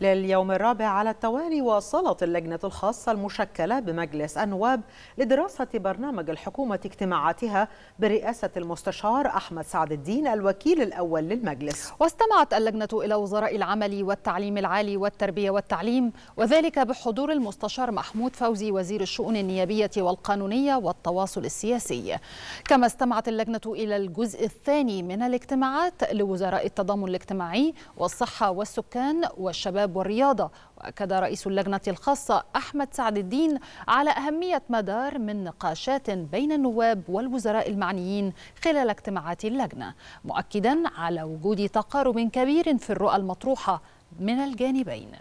لليوم الرابع على التوالي واصلت اللجنة الخاصة المشكلة بمجلس النواب لدراسة برنامج الحكومة اجتماعاتها برئاسة المستشار أحمد سعد الدين الوكيل الأول للمجلس واستمعت اللجنة إلى وزراء العمل والتعليم العالي والتربية والتعليم وذلك بحضور المستشار محمود فوزي وزير الشؤون النيابية والقانونية والتواصل السياسي كما استمعت اللجنة إلى الجزء الثاني من الاجتماعات لوزراء التضامن الاجتماعي والصحة والسكان والشباب الشباب والرياضة وأكد رئيس اللجنة الخاصة أحمد سعد الدين على أهمية مدار من نقاشات بين النواب والوزراء المعنيين خلال اجتماعات اللجنة مؤكدا على وجود تقارب كبير في الرؤى المطروحة من الجانبين